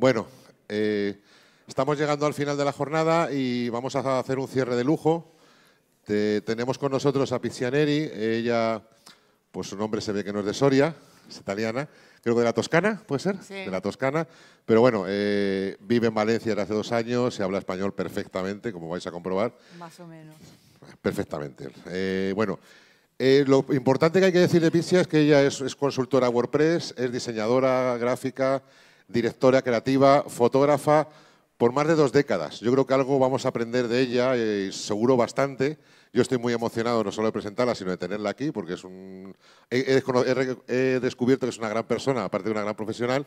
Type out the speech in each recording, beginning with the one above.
Bueno, eh, estamos llegando al final de la jornada y vamos a hacer un cierre de lujo. tenemos con nosotros a Pizianeri, ella, pues su nombre se ve que no es de Soria, es italiana, creo que de la Toscana, ¿puede ser? Sí. De la Toscana, pero bueno, eh, vive en Valencia desde hace dos años, se habla español perfectamente, como vais a comprobar. Más o menos. Perfectamente. Eh, bueno, lo importante que hay que decir de Pizia es que ella es consultora WordPress, es diseñadora gráfica, directora creativa, fotógrafa, por más de dos décadas. Yo creo que algo vamos a aprender de ella, eh, seguro bastante. Yo estoy muy emocionado no solo de presentarla, sino de tenerla aquí, porque es un... he, descubierto que es una gran persona, aparte de una gran profesional,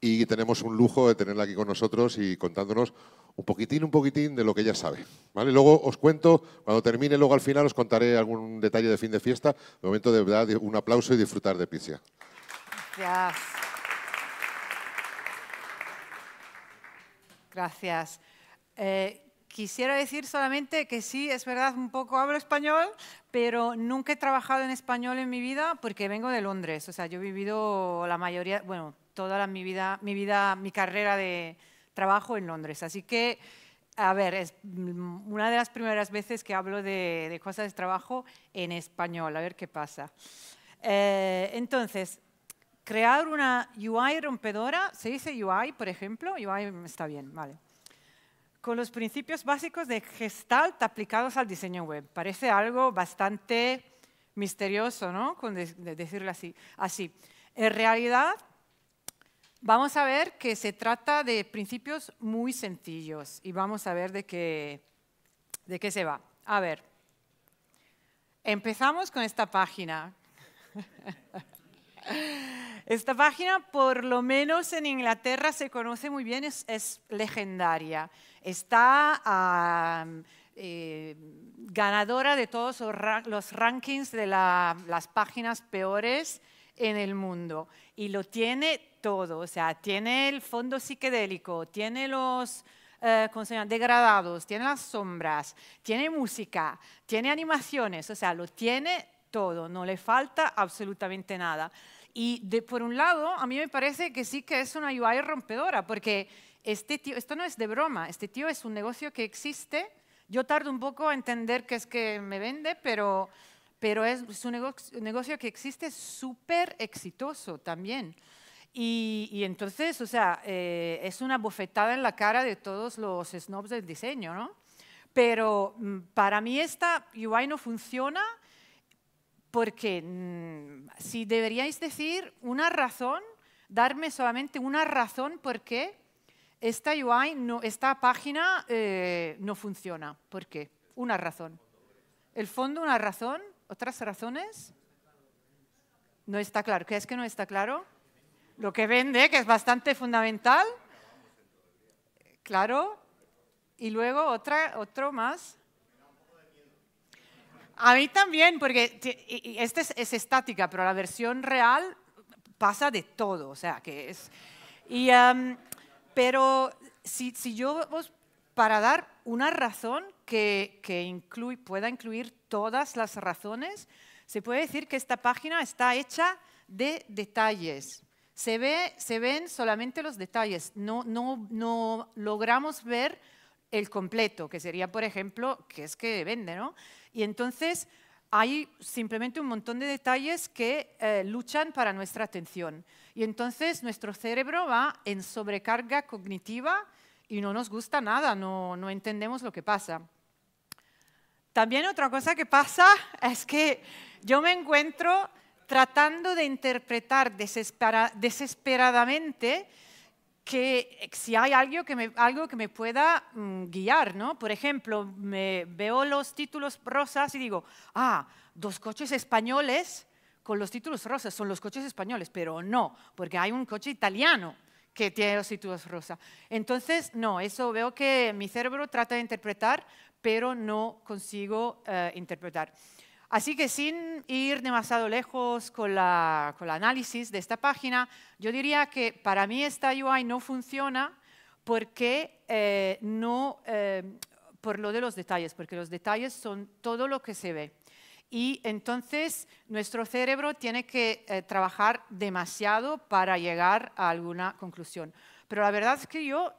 y tenemos un lujo de tenerla aquí con nosotros y contándonos un poquitín, un poquitín de lo que ella sabe. ¿vale? Luego os cuento, cuando termine, luego al final os contaré algún detalle de fin de fiesta. De momento, de verdad, un aplauso y disfrutar de Pizia. Gracias. Gracias. Eh, quisiera decir solamente que sí, es verdad, un poco hablo español, pero nunca he trabajado en español en mi vida porque vengo de Londres. O sea, yo he vivido la mayoría, bueno, toda mi vida, mi vida, mi carrera de trabajo en Londres. Así que, a ver, es una de las primeras veces que hablo de, cosas de trabajo en español. A ver qué pasa. Eh, entonces, crear una UI rompedora, ¿se dice UI, por ejemplo? UI está bien, vale. Con los principios básicos de Gestalt aplicados al diseño web. Parece algo bastante misterioso, ¿no? Con de decirlo así. así. En realidad, vamos a ver que se trata de principios muy sencillos y vamos a ver de qué, de qué se va. A ver, empezamos con esta página. Esta página, por lo menos en Inglaterra, se conoce muy bien, es, legendaria. Está eh, ganadora de todos los, rankings de las páginas peores en el mundo. Y lo tiene todo, o sea, tiene el fondo psiquedélico, tiene los... Eh, degradados, tiene las sombras, tiene música, tiene animaciones, o sea, lo tiene todo, no le falta absolutamente nada. Y por un lado, a mí me parece que sí que es una UI rompedora, porque este tío, esto no es de broma, este tío es un negocio que existe. Yo tardo un poco a entender qué es que me vende, pero, pero es, un negocio, que existe súper exitoso también. Y, entonces, o sea, eh, es una bofetada en la cara de todos los snobs del diseño, ¿no? Pero mm, para mí esta UI no funciona porque mm, si deberíais decir una razón, darme solamente una razón por qué esta UI, esta página eh, no funciona. ¿Por qué? Una razón. El fondo, una razón. ¿Otras razones? No está claro. ¿Qué es que no está claro? Lo que vende, que es bastante fundamental. Claro. Y luego otro más. A mí también, porque esta es, estática, pero la versión real pasa de todo, o sea, que es... pero si, yo para dar una razón que, que pueda incluir todas las razones, se puede decir que esta página está hecha de detalles. Se, ve, se ven solamente los detalles, no, no, no logramos ver el completo, que sería, por ejemplo, que es que vende, ¿no? Y entonces hay simplemente un montón de detalles que eh, luchan para nuestra atención. Y entonces nuestro cerebro va en sobrecarga cognitiva y no nos gusta nada, no, entendemos lo que pasa. También otra cosa que pasa es que yo me encuentro tratando de interpretar desesperadamente que eh, si hay algo que me, algo que me pueda mm, guiar, ¿no? Por ejemplo, me veo los títulos rosas y digo, ah, dos coches españoles con los títulos rosas son los coches españoles, pero no, porque hay un coche italiano que tiene los títulos rosas. Entonces, no, eso veo que mi cerebro trata de interpretar, pero no consigo eh, interpretar. Así que sin ir demasiado lejos con, la, con el análisis de esta página, yo diría que para mí esta UI no funciona porque eh, no, eh, por lo de los detalles, porque los detalles son todo lo que se ve. Y entonces nuestro cerebro tiene que eh, trabajar demasiado para llegar a alguna conclusión. Pero la verdad es que yo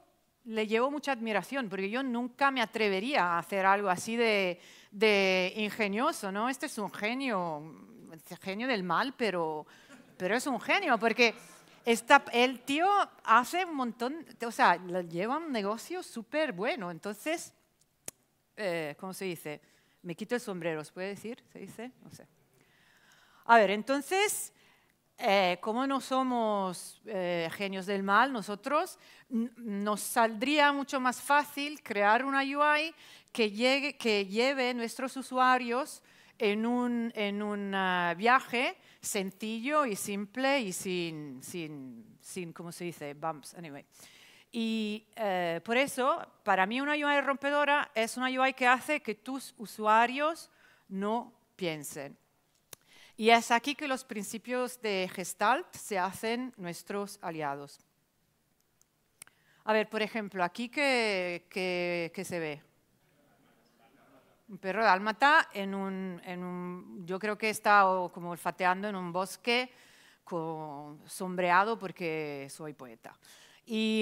le llevo mucha admiración, porque yo nunca me atrevería a hacer algo así de, de ingenioso, ¿no? Este es un genio, este genio del mal, pero, pero es un genio, porque está, el tío hace un montón, o sea, lleva un negocio súper bueno, entonces, eh, ¿cómo se dice? Me quito el sombrero, ¿os puede decir? ¿Se dice? No sé. A ver, entonces, eh, como no somos eh, genios del mal, nosotros nos saldría mucho más fácil crear una UI que, llegue, que lleve nuestros usuarios en un, en un viaje sencillo y simple y sin, sin, sin ¿cómo se dice? Bumps, anyway. Y eh, por eso, para mí una UI rompedora es una UI que hace que tus usuarios no piensen. Y es aquí que los principios de Gestalt se hacen nuestros aliados. A ver, por ejemplo, aquí que, que, se ve. Un perro dálmata en un, en un, yo creo que está como olfateando en un bosque sombreado porque soy poeta. Y,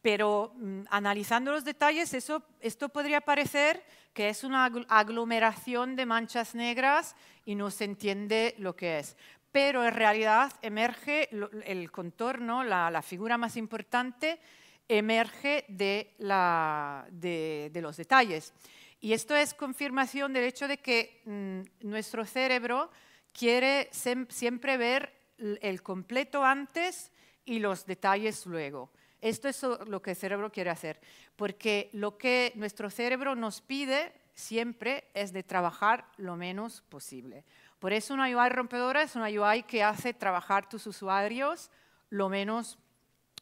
pero mm, analizando los detalles, eso, esto podría parecer que es una aglomeración de manchas negras y no se entiende lo que es. Pero en realidad emerge el contorno, la, figura más importante emerge de, los detalles. Y esto es confirmación del hecho de que mm, nuestro cerebro quiere siempre ver el completo antes y los detalles luego. Esto es lo que el cerebro quiere hacer, porque lo que nuestro cerebro nos pide siempre es de trabajar lo menos posible. Por eso una UI rompedora es una UI que hace trabajar tus usuarios lo menos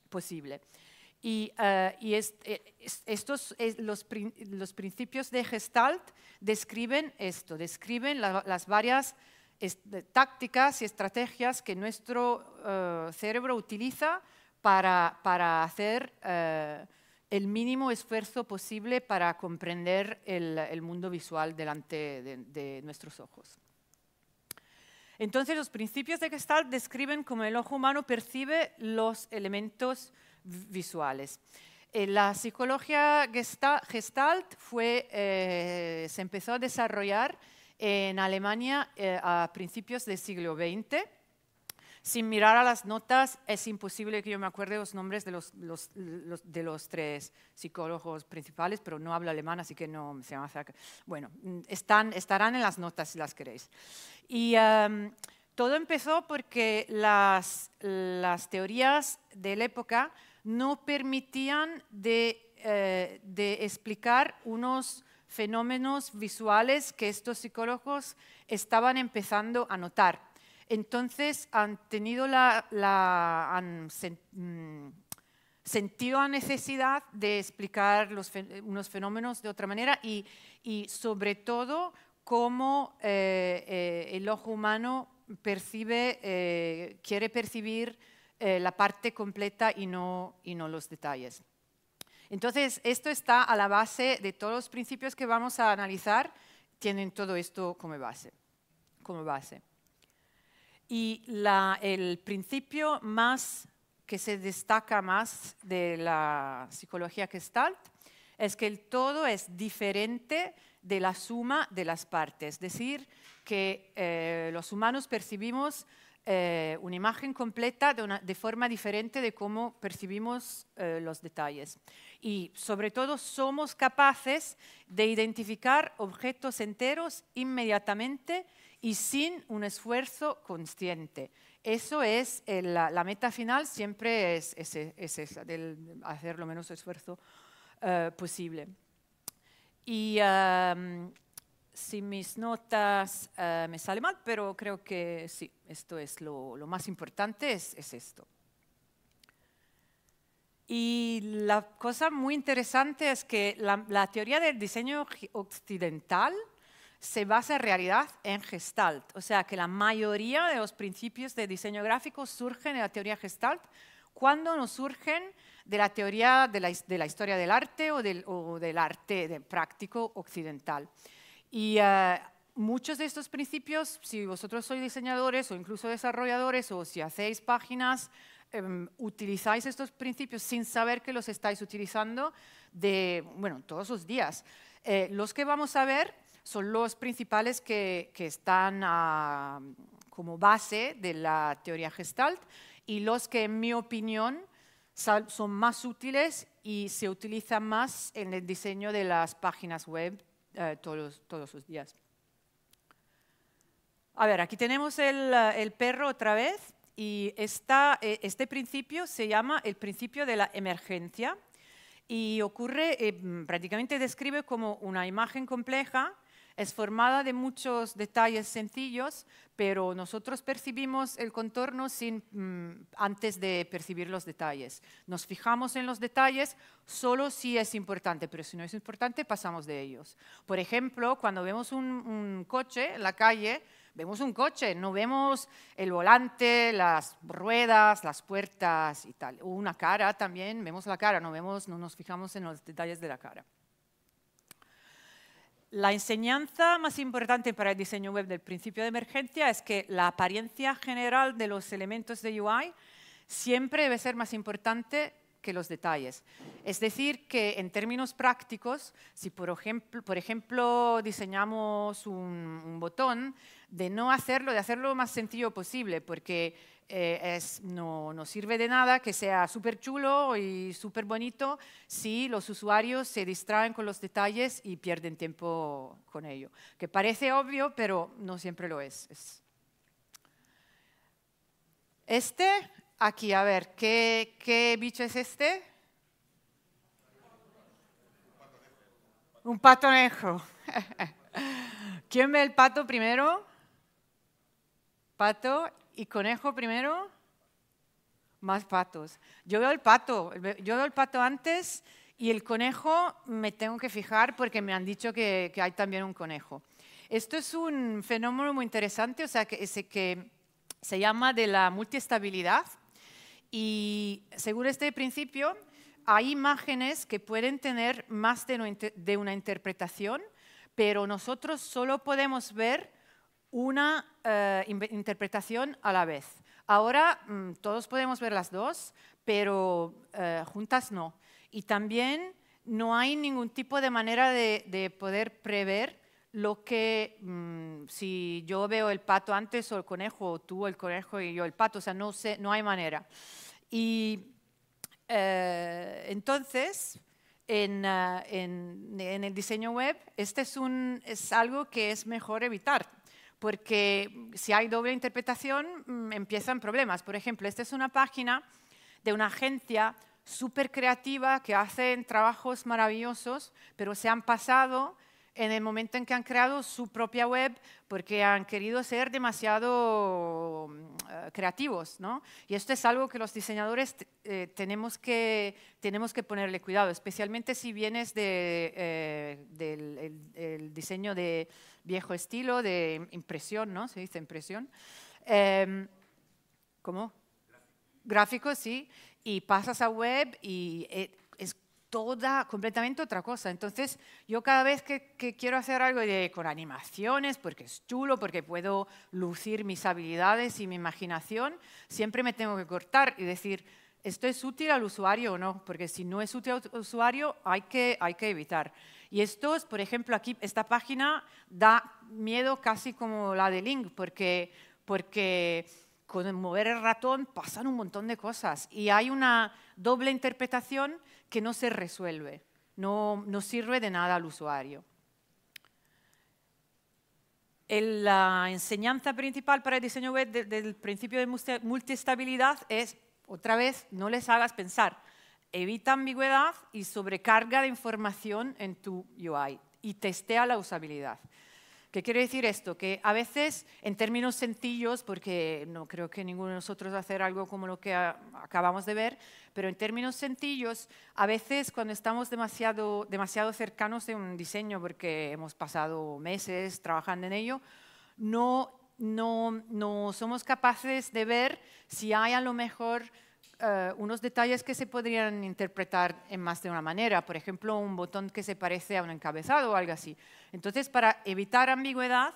posible. Y, eh, eh, estos, los, los, principios de Gestalt describen esto, describen las varias tácticas y estrategias que nuestro eh, cerebro utiliza para, para hacer el mínimo esfuerzo posible para comprender el, mundo visual delante de, nuestros ojos. Entonces, los principios de Gestalt describen cómo el ojo humano percibe los elementos visuales. Eh, la psicología Gestalt fue, eh, se empezó a desarrollar en Alemania eh, a principios del siglo XX sin mirar a las notas, es imposible que yo me acuerde los nombres de los, de los tres psicólogos principales, pero no hablo alemán, así que no se me hace... Bueno, están, estarán en las notas si las queréis. Y em, todo empezó porque las, teorías de la época no permitían eh, de explicar unos fenómenos visuales que estos psicólogos estaban empezando a notar. Entonces han tenido la, mm, sentido la necesidad de explicar unos fenómenos de otra manera y, sobre todo cómo eh, eh, el ojo humano eh, quiere percibir la parte completa y no, los detalles. Entonces, esto está a la base de todos los principios que vamos a analizar, tienen todo esto como base. Como base. Y el principio más que se destaca más de la psicología gestalt es que el todo es diferente de la suma de las partes, es decir, que eh, los humanos percibimos eh, una imagen completa de, una, de, forma diferente de cómo percibimos eh, los detalles. Y sobre todo somos capaces de identificar objetos enteros inmediatamente y sin un esfuerzo consciente. Eso es eh, la, meta final, siempre es, esa, hacer lo menos esfuerzo eh, posible. Y si mis notas eh, me sale mal, pero creo que sí, esto es lo, más importante, es, esto. Y la cosa muy interesante es que la teoría del diseño occidental se basa en realidad en Gestalt, o sea que la mayoría de los principios de diseño gráfico surgen de la teoría Gestalt cuando no surgen de la teoría de la, historia del arte o del, arte de práctico occidental. Y eh, muchos de estos principios, si vosotros sois diseñadores o incluso desarrolladores o si hacéis páginas, em, utilizáis estos principios sin saber que los estáis utilizando de, bueno, todos los días. Eh, los que vamos a ver son los principales que, están ah, como base de la teoría Gestalt y los que, en mi opinión, son más útiles y se utilizan más en el diseño de las páginas web eh, todos, todos los días. A ver, aquí tenemos el, perro otra vez y e, este principio se llama el principio de la emergencia y ocurre, eh, prácticamente describe como una imagen compleja es formada de muchos detalles sencillos, pero nosotros percibimos el contorno sin, mm, antes de percibir los detalles. Nos fijamos en los detalles solo si es importante, pero si no es importante pasamos de ellos. Por ejemplo, cuando vemos un, coche en la calle, vemos un coche, no vemos el volante, las ruedas, las puertas y tal. una cara también, vemos la cara, no, vemos, no nos fijamos en los detalles de la cara. La enseñanza más importante para el diseño web del principio de emergencia es que la apariencia general de los elementos de UI siempre debe ser más importante los detalles. Es decir, que en términos prácticos, si por ejemplo, por ejemplo diseñamos un, botón, de no hacerlo, de hacerlo lo más sencillo posible, porque eh, no, no, sirve de nada que sea súper chulo y súper bonito si los usuarios se distraen con los detalles y pierden tiempo con ello. Que parece obvio, pero no siempre lo es. Este Aquí, a ver, ¿qué, bicho es este? Un pato conejo. ¿Quién ve el pato primero? Pato y conejo primero. Más patos. Yo veo el pato, yo veo el pato antes y el conejo me tengo que fijar porque me han dicho que, hay también un conejo. Esto es un fenómeno muy interesante, o sea, que, que se llama de la multiestabilidad y según este principio, hay imágenes que pueden tener más de una interpretación, pero nosotros solo podemos ver una eh, interpretación a la vez. Ahora mm, todos podemos ver las dos, pero eh, juntas no. Y también no hay ningún tipo de manera de poder prever lo que mm, si yo veo el pato antes o el conejo, o tú el conejo y yo el pato, o sea, no, sé, no hay manera. Y eh, entonces, ah, en, el diseño web, este es, algo que es mejor evitar, porque si hay doble interpretación, mm, empiezan problemas. Por ejemplo, esta es una página de una agencia súper creativa que hacen trabajos maravillosos, pero se han pasado en el momento en que han creado su propia web, porque han querido ser demasiado mm, creativos, ¿no? Y esto es algo que los diseñadores eh, tenemos, que, tenemos que ponerle cuidado, especialmente si vienes de, eh, del el, diseño de viejo estilo, de impresión, ¿no? Se dice impresión. Eh, ¿Cómo? Gráfico, sí. Y pasas a web y eh, es toda, completamente otra cosa. Entonces, yo cada vez que, quiero hacer algo con animaciones, porque es chulo, porque puedo lucir mis habilidades y mi imaginación, siempre me tengo que cortar y decir, ¿esto es útil al usuario o no? Porque si no es útil al usuario, hay que, hay que evitar. Y estos, por ejemplo, aquí, esta página da miedo casi como la de Link, porque, porque con mover el ratón pasan un montón de cosas. Y hay una doble interpretación que no se resuelve, no, sirve de nada al usuario. la enseñanza principal para el diseño web del principio de multiestabilidad es, otra vez, no les hagas pensar. Evita ambigüedad y sobrecarga de información en tu UI y testea la usabilidad. ¿Qué quiere decir esto? Que a veces, en términos sencillos, porque no creo que ninguno de nosotros va a hacer algo como lo que acabamos de ver, pero en términos sencillos, a veces cuando estamos demasiado, demasiado cercanos de un diseño, porque hemos pasado meses trabajando en ello, no, no, no somos capaces de ver si hay a lo mejor eh, unos detalles que se podrían interpretar en más de una manera, por ejemplo, un botón que se parece a un encabezado o algo así. Entonces, para evitar ambigüedad,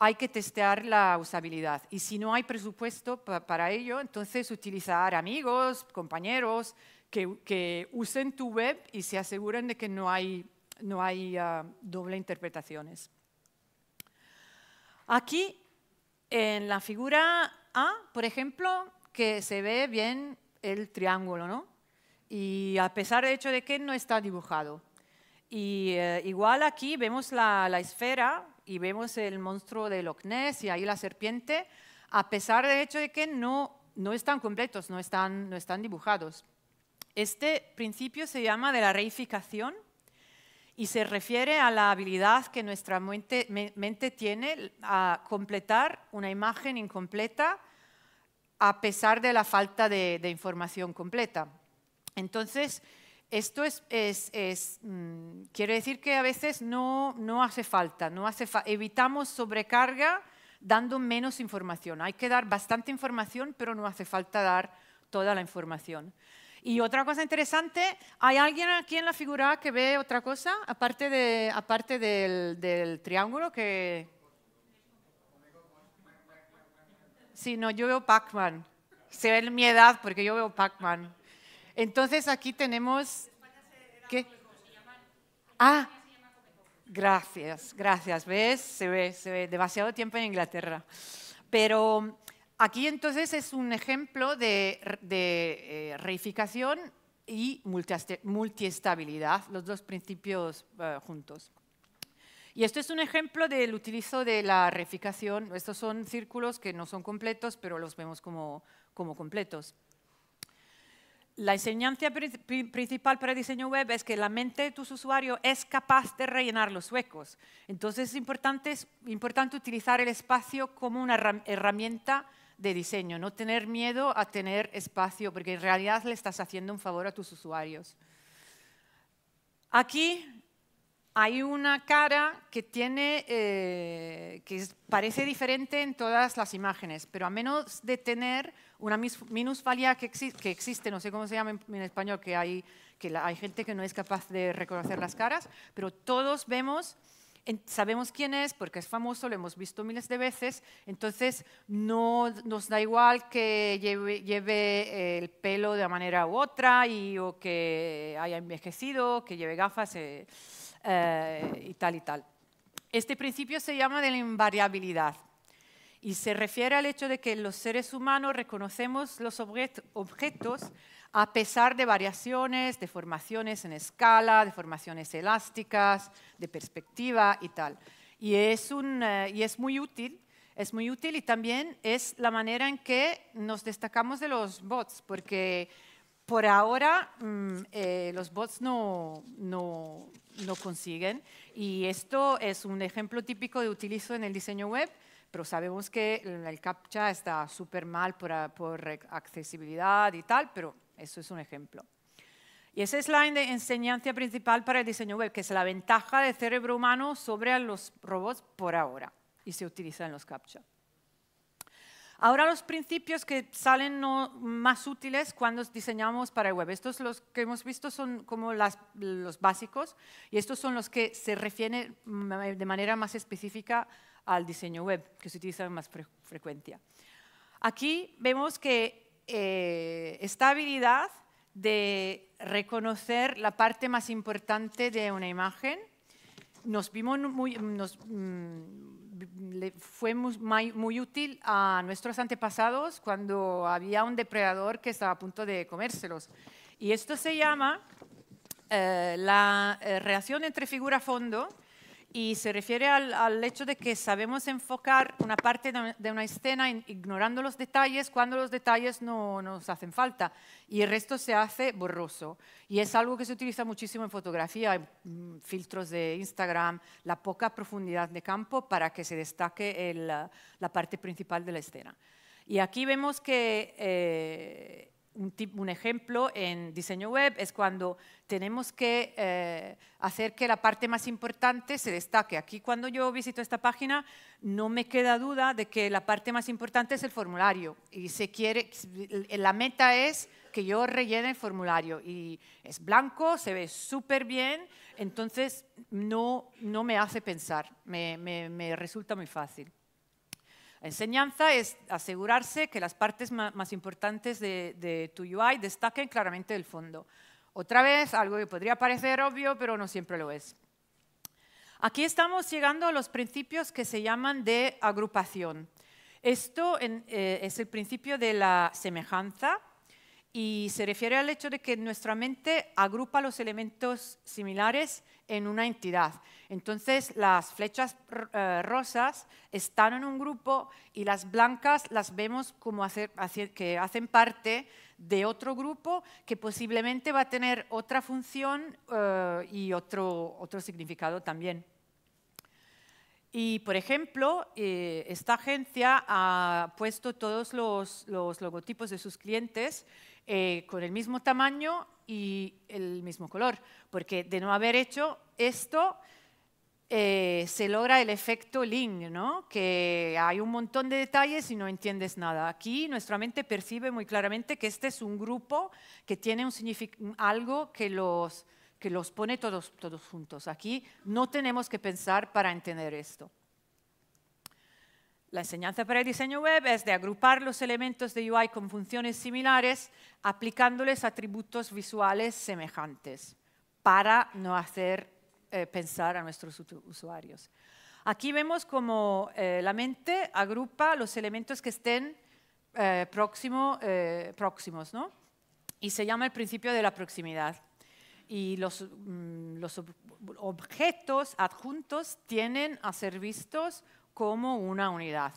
hay que testear la usabilidad. Y si no hay presupuesto para ello, entonces utilizar amigos, compañeros que, usen tu web y se aseguren de que no hay, no hay ah, doble interpretaciones. Aquí, en la figura A, por ejemplo, que se ve bien el triángulo, ¿no? Y a pesar del hecho de que no está dibujado. Y eh, igual aquí vemos la, esfera y vemos el monstruo de Loch Ness y ahí la serpiente, a pesar del hecho de que no, están completos, no están, no están dibujados. Este principio se llama de la reificación y se refiere a la habilidad que nuestra mente tiene a completar una imagen incompleta a pesar de la falta de, información completa. Entonces, esto es, es, mm, quiere decir que a veces no, no hace falta, no hace evitamos sobrecarga dando menos información. Hay que dar bastante información, pero no hace falta dar toda la información. Y otra cosa interesante, ¿hay alguien aquí en la figura que ve otra cosa aparte, de, aparte del triángulo que, Sí, no, yo veo Pac-Man. Se ve mi edad porque yo veo Pac-Man. Entonces aquí tenemos... ¿Qué? Ah, gracias, gracias. ¿Ves? Se ve, se ve. Demasiado tiempo en Inglaterra. Pero aquí entonces es un ejemplo de, eh, reificación y multiestabilidad, los dos principios eh, juntos. Y esto es un ejemplo del utilizo de la reificación. Estos son círculos que no son completos, pero los vemos como, como completos. La enseñanza principal para diseño web es que la mente de tus usuarios es capaz de rellenar los huecos. Entonces es importante, es importante utilizar el espacio como una herramienta de diseño, no tener miedo a tener espacio, porque en realidad le estás haciendo un favor a tus usuarios. Aquí hay una cara que tiene, eh, que parece diferente en todas las imágenes, pero a menos de tener una minusvalía que, que existe, no sé cómo se llama en, español, que, hay, que hay gente que no es capaz de reconocer las caras, pero todos vemos, sabemos quién es porque es famoso, lo hemos visto miles de veces, entonces no nos da igual que lleve, eh, el pelo de una manera u otra y, o que haya envejecido, que lleve gafas. Eh, eh, y tal y tal. Este principio se llama de la invariabilidad y se refiere al hecho de que los seres humanos reconocemos los objetos a pesar de variaciones, de formaciones en escala, de formaciones elásticas, de perspectiva y tal. Y es, un, eh, y es muy útil es muy útil y también es la manera en que nos destacamos de los bots, porque por ahora mm, eh, los bots no, no, no consiguen. Y esto es un ejemplo típico de utilizo en el diseño web, pero sabemos que el CAPTCHA está súper mal por, por accesibilidad y tal, pero eso es un ejemplo. Y ese es la enseñanza principal para el diseño web, que es la ventaja del cerebro humano sobre los robots por ahora, y se utiliza en los CAPTCHA. Ahora los principios que salen más útiles cuando diseñamos para el web. Estos los que hemos visto son como los básicos y estos son los que se refieren de manera más específica al diseño web, que se utilizan más frecuencia. Aquí vemos que eh, esta habilidad de reconocer la parte más importante de una imagen nos vimos muy, nos, mm, fue muy, útil a nuestros antepasados cuando había un depredador que estaba a punto de comérselos. Y esto se llama eh, la eh, reacción entre figura-fondo y se refiere al, hecho de que sabemos enfocar una parte de una escena ignorando los detalles cuando los detalles no nos hacen falta y el resto se hace borroso. Y es algo que se utiliza muchísimo en fotografía, en mm, filtros de Instagram, la poca profundidad de campo para que se destaque la parte principal de la escena. Y aquí vemos que eh, un, ejemplo en diseño web es cuando tenemos que eh, hacer que la parte más importante se destaque. Aquí cuando yo visito esta página no me queda duda de que la parte más importante es el formulario y se quiere, la meta es que yo rellene el formulario y es blanco, se ve súper bien, entonces no, me hace pensar, me resulta muy fácil enseñanza es asegurarse que las partes más importantes de, tu UI destaquen claramente del fondo. Otra vez, algo que podría parecer obvio, pero no siempre lo es. Aquí estamos llegando a los principios que se llaman de agrupación. Esto eh, es el principio de la semejanza, y se refiere al hecho de que nuestra mente agrupa los elementos similares en una entidad. Entonces, las flechas eh, rosas están en un grupo y las blancas las vemos como que hacen parte de otro grupo que posiblemente va a tener otra función eh, y otro, significado también. Y, por ejemplo, eh, esta agencia ha puesto todos los logotipos de sus clientes eh, con el mismo tamaño y el mismo color, porque de no haber hecho esto, eh, se logra el efecto Ling, que hay un montón de detalles y no entiendes nada. Aquí nuestra mente percibe muy claramente que este es un grupo que tiene algo que los, pone todos juntos. Aquí no tenemos que pensar para entender esto. La enseñanza para el diseño web es de agrupar los elementos de UI con funciones similares aplicándoles atributos visuales semejantes para no hacer eh, pensar a nuestros usuarios. Aquí vemos cómo eh, la mente agrupa los elementos que estén eh, próximos, ¿no? Y se llama el principio de la proximidad. Y los, mm, objetos adjuntos tienen a ser vistos como una unidad.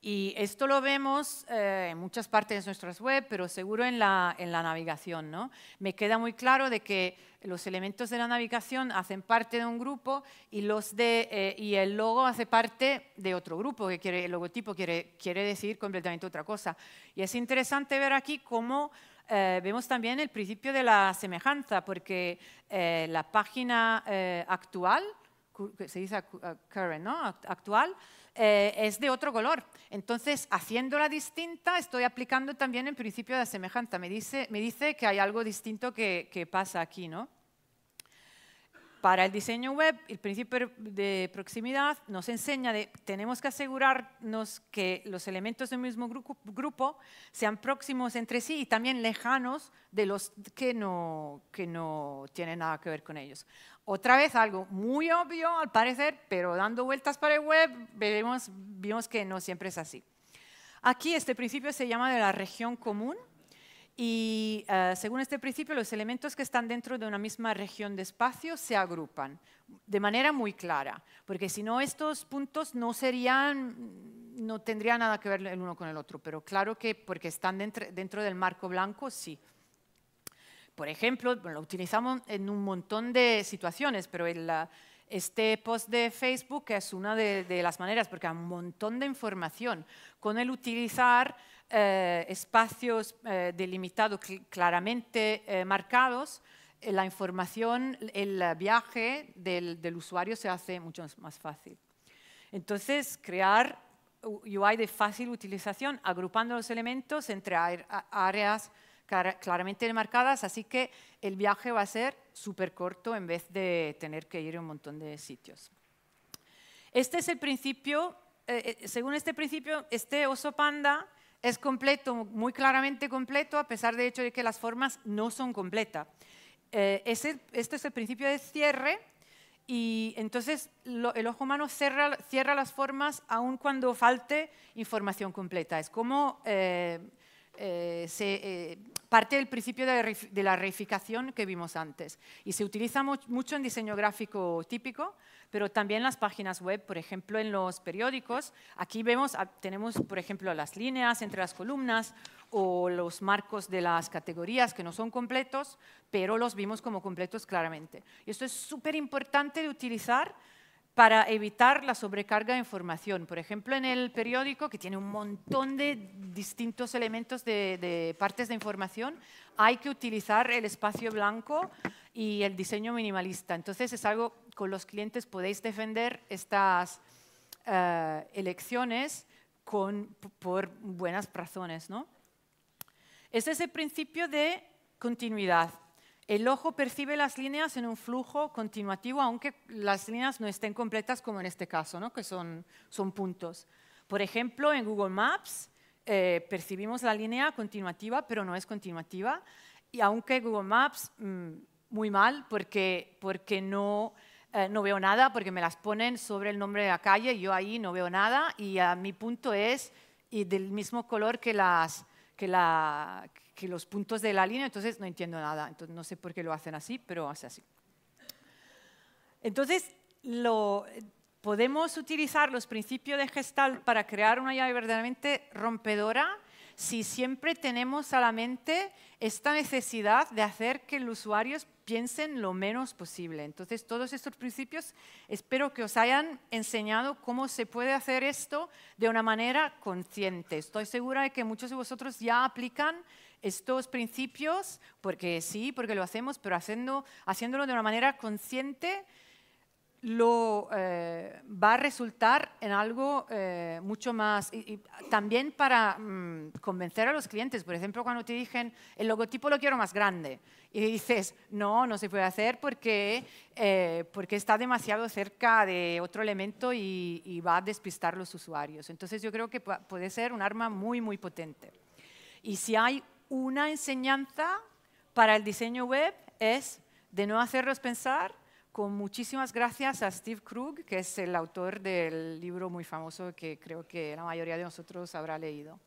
Y esto lo vemos eh, en muchas partes de nuestras web, pero seguro en la, en la navegación. ¿no? Me queda muy claro de que los elementos de la navegación hacen parte de un grupo y, los de, eh, y el logo hace parte de otro grupo, que quiere, el logotipo quiere, quiere decir completamente otra cosa. Y es interesante ver aquí cómo eh, vemos también el principio de la semejanza, porque la página actual se dice current, ¿no? actual, eh, es de otro color. Entonces, haciéndola distinta, estoy aplicando también el principio de semejanza. Me dice, me dice que hay algo distinto que pasa aquí, ¿no? Para el diseño web, el principio de proximidad nos enseña de tenemos que asegurarnos que los elementos del mismo grupo, grupo sean próximos entre sí y también lejanos de los que no, que no tienen nada que ver con ellos. Otra vez algo muy obvio al parecer, pero dando vueltas para el web vemos, vimos que no siempre es así. Aquí este principio se llama de la región común y eh, según este principio, los elementos que están dentro de una misma región de espacio se agrupan de manera muy clara, porque si no estos puntos no serían, no tendrían nada que ver el uno con el otro, pero claro que porque están dentro, del marco blanco, sí. Por ejemplo, lo utilizamos en un montón de situaciones, pero este post de Facebook es una de, de las maneras, porque hay un montón de información. Con el utilizar eh, espacios eh, delimitados claramente eh, marcados, la información, el viaje del, del, usuario se hace mucho más fácil. Entonces, crear UI de fácil utilización, agrupando los elementos entre áreas claramente marcadas, así que el viaje va a ser súper corto en vez de tener que ir a un montón de sitios. Este es el principio, según este principio, este oso panda es completo, muy claramente completo, a pesar de hecho de que las formas no son completas. Eh, este es el principio de cierre y entonces el ojo humano cierra, las formas aun cuando falte información completa. Es como eh, eh, parte del principio de la reificación que vimos antes y se utiliza mucho en diseño gráfico típico, pero también las páginas web, por ejemplo, en los periódicos. Aquí vemos, ah, tenemos, por ejemplo, las líneas entre las columnas o los marcos de las categorías que no son completos, pero los vimos como completos claramente. Y esto es súper importante de utilizar para evitar la sobrecarga de información. Por ejemplo, en el periódico, que tiene un montón de distintos elementos de, de, partes de información, hay que utilizar el espacio blanco y el diseño minimalista. Entonces, es algo con los clientes podéis defender estas eh, elecciones por buenas razones. ¿no? es el principio de continuidad. El ojo percibe las líneas en un flujo continuativo, aunque las líneas no estén completas como en este caso, ¿no? que son, son puntos. Por ejemplo, en Google Maps eh, percibimos la línea continuativa, pero no es continuativa, y aunque Google Maps mm, muy mal porque, porque no eh, no veo nada porque me las ponen sobre el nombre de la calle, yo ahí no veo nada y a mi punto es y del mismo color que, las, que, la, que los puntos de la línea, entonces no entiendo nada, entonces no sé por qué lo hacen así, pero hace así. Entonces, lo, podemos utilizar los principios de gestal para crear una llave verdaderamente rompedora si siempre tenemos a la mente esta necesidad de hacer que el usuario piensen lo menos posible. Entonces, todos estos principios espero que os hayan enseñado cómo se puede hacer esto de una manera consciente. Estoy segura de que muchos de vosotros ya aplican estos principios, porque sí, porque lo hacemos, pero haciendo, haciéndolo de una manera consciente lo eh, va a resultar en algo eh, mucho más. Y, también para mm, convencer a los clientes, por ejemplo, cuando te dicen el logotipo lo quiero más grande y dices no, no se puede hacer porque, eh, está demasiado cerca de otro elemento y, y, va a despistar los usuarios. Entonces, yo creo que puede ser un arma muy, muy potente. Y si hay una enseñanza para el diseño web es de no hacerlos pensar con muchísimas gracias a Steve Krug, que es el autor del libro muy famoso que creo que la mayoría de nosotros habrá leído.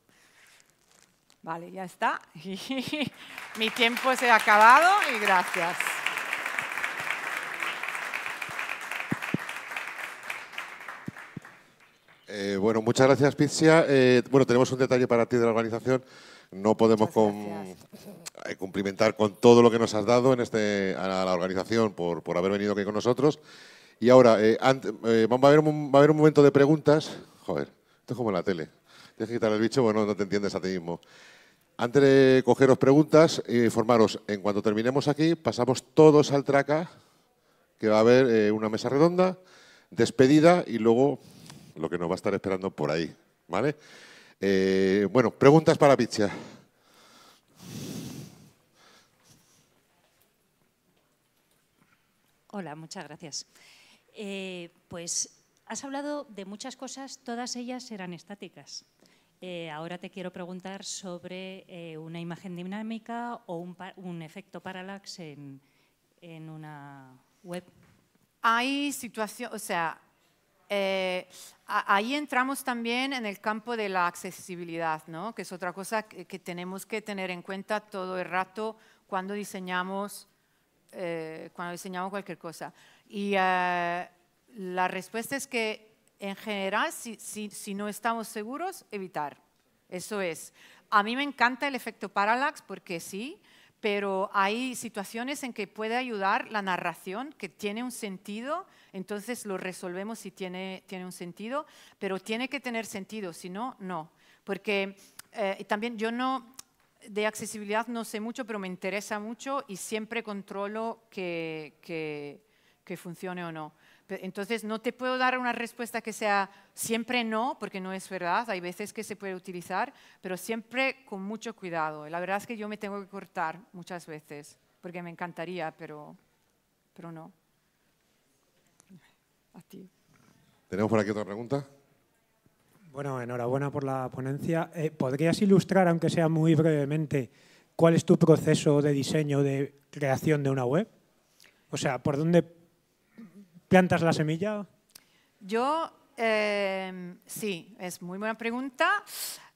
Vale, ya está. Mi tiempo se ha acabado y gracias. Eh, bueno, muchas gracias, Pizia. Eh, bueno, tenemos un detalle para ti de la organización. No podemos con, eh, cumplimentar con todo lo que nos has dado en este, a la organización por, por haber venido aquí con nosotros. Y ahora, eh, eh, va, a haber un, va a haber un momento de preguntas. Joder, esto es como la tele. Tienes que quitar el bicho, bueno, no te entiendes a ti mismo. Antes de cogeros preguntas, informaros, en cuanto terminemos aquí, pasamos todos al traca, que va a haber una mesa redonda, despedida y luego lo que nos va a estar esperando por ahí, ¿vale? bueno, preguntas para Pizza. Hola, muchas gracias. Eh, pues has hablado de muchas cosas, todas ellas eran estáticas. Eh, ahora te quiero preguntar sobre eh, una imagen dinámica o un, efecto parallax en, una web. Hay situación, o sea, ahí entramos también en el campo de la accesibilidad, ¿no? que es otra cosa que tenemos que tener en cuenta todo el rato cuando diseñamos eh, cuando diseñamos cualquier cosa. Y eh, la respuesta es que, en general, si, si, no estamos seguros, evitar. Eso es. A mí me encanta el efecto parallax porque sí, pero hay situaciones en que puede ayudar la narración, que tiene un sentido, entonces lo resolvemos si tiene, tiene un sentido, pero tiene que tener sentido, si no, no. Porque eh, también yo no, de accesibilidad no sé mucho, pero me interesa mucho y siempre controlo que, que, funcione o no. Entonces, no te puedo dar una respuesta que sea siempre no, porque no es verdad. Hay veces que se puede utilizar, pero siempre con mucho cuidado. La verdad es que yo me tengo que cortar muchas veces, porque me encantaría, pero, pero no. A ti. ¿Tenemos por aquí otra pregunta? Bueno, enhorabuena por la ponencia. Eh, ¿Podrías ilustrar, aunque sea muy brevemente, cuál es tu proceso de diseño, de creación de una web? O sea, ¿por dónde plantas la semilla? Yo, em, sí, es muy buena pregunta.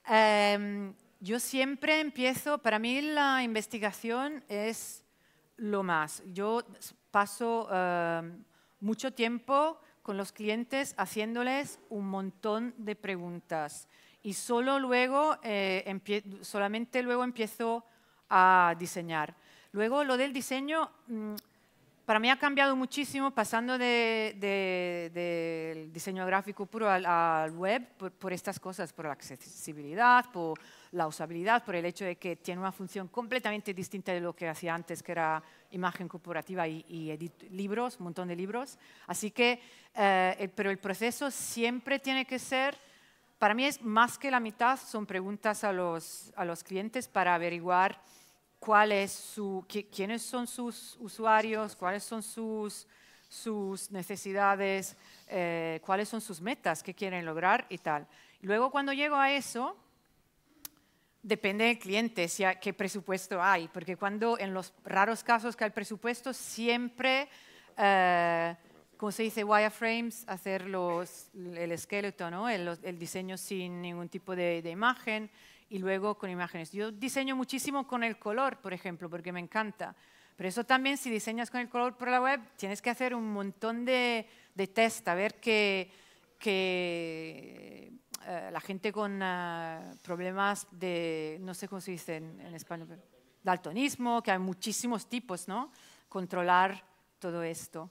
Em, yo siempre empiezo, para mí la investigación es lo más. Yo paso em, mucho tiempo con los clientes haciéndoles un montón de preguntas y solo luego, eh, solamente luego empiezo a diseñar. Luego lo del diseño mm, para mí ha cambiado muchísimo pasando del diseño gráfico puro al, web por, por, estas cosas, por la accesibilidad, por, la usabilidad por el hecho de que tiene una función completamente distinta de lo que hacía antes, que era imagen corporativa y, libros, un montón de libros. Así que, eh, pero el proceso siempre tiene que ser, para mí es más que la mitad, son preguntas a los, a los clientes para averiguar cuál es quiénes son sus usuarios, cuáles son sus sus necesidades, eh, cuáles son sus metas que quieren lograr y tal. Luego cuando llego a eso, Depende del cliente, qué presupuesto hay, porque cuando en los raros casos que hay presupuesto, siempre, eh, como se dice, wireframes, hacer los, el esqueleto, ¿no? el, diseño sin ningún tipo de, imagen y luego con imágenes. Yo diseño muchísimo con el color, por ejemplo, porque me encanta. Pero eso también, si diseñas con el color por la web, tienes que hacer un montón de, de test, a ver qué eh, la gente con eh, problemas de, no sé cómo se dice en, en español, daltonismo, que hay muchísimos tipos, ¿no? Controlar todo esto.